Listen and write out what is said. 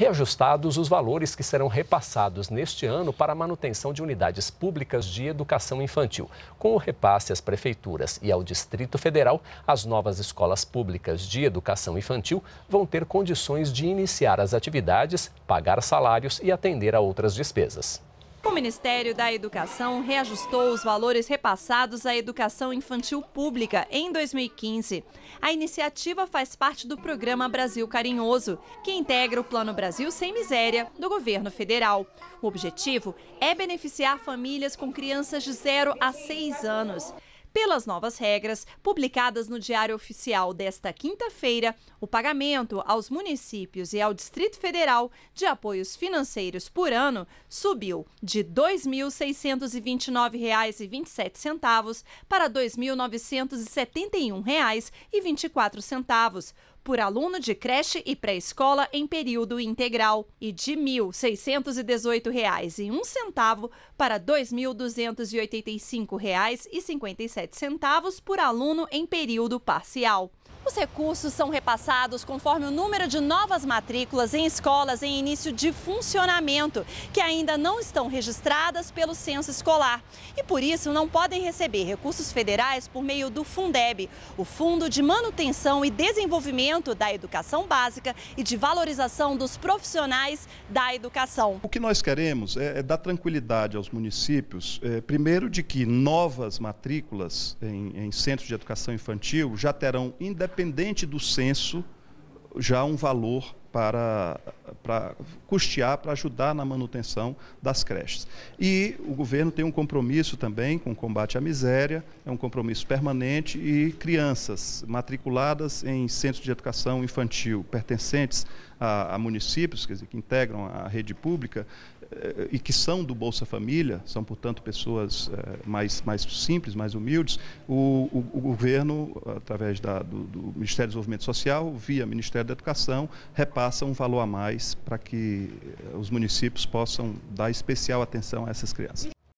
reajustados os valores que serão repassados neste ano para a manutenção de unidades públicas de educação infantil. Com o repasse às prefeituras e ao Distrito Federal, as novas escolas públicas de educação infantil vão ter condições de iniciar as atividades, pagar salários e atender a outras despesas. O Ministério da Educação reajustou os valores repassados à educação infantil pública em 2015. A iniciativa faz parte do programa Brasil Carinhoso, que integra o Plano Brasil Sem Miséria do governo federal. O objetivo é beneficiar famílias com crianças de 0 a 6 anos. Pelas novas regras, publicadas no Diário Oficial desta quinta-feira, o pagamento aos municípios e ao Distrito Federal de apoios financeiros por ano subiu de R$ 2.629,27 para R$ 2.971,24 por aluno de creche e pré-escola em período integral e de R$ 1.618,01 para R$ 2.285,57 por aluno em período parcial. Os recursos são repassados conforme o número de novas matrículas em escolas em início de funcionamento, que ainda não estão registradas pelo censo escolar. E por isso não podem receber recursos federais por meio do Fundeb, o Fundo de Manutenção e Desenvolvimento da educação básica e de valorização dos profissionais da educação. O que nós queremos é, é dar tranquilidade aos municípios, é, primeiro, de que novas matrículas em, em centros de educação infantil já terão, independente do censo, já um valor para, para custear, para ajudar na manutenção das creches. E o governo tem um compromisso também com o combate à miséria, é um compromisso permanente e crianças matriculadas em centros de educação infantil pertencentes a, a municípios, quer dizer, que integram a rede pública, eh, e que são do Bolsa Família, são, portanto, pessoas eh, mais, mais simples, mais humildes, o, o, o governo, através da, do, do Ministério do Desenvolvimento Social, via Ministério da Educação, repara Faça um valor a mais para que eh, os municípios possam dar especial atenção a essas crianças.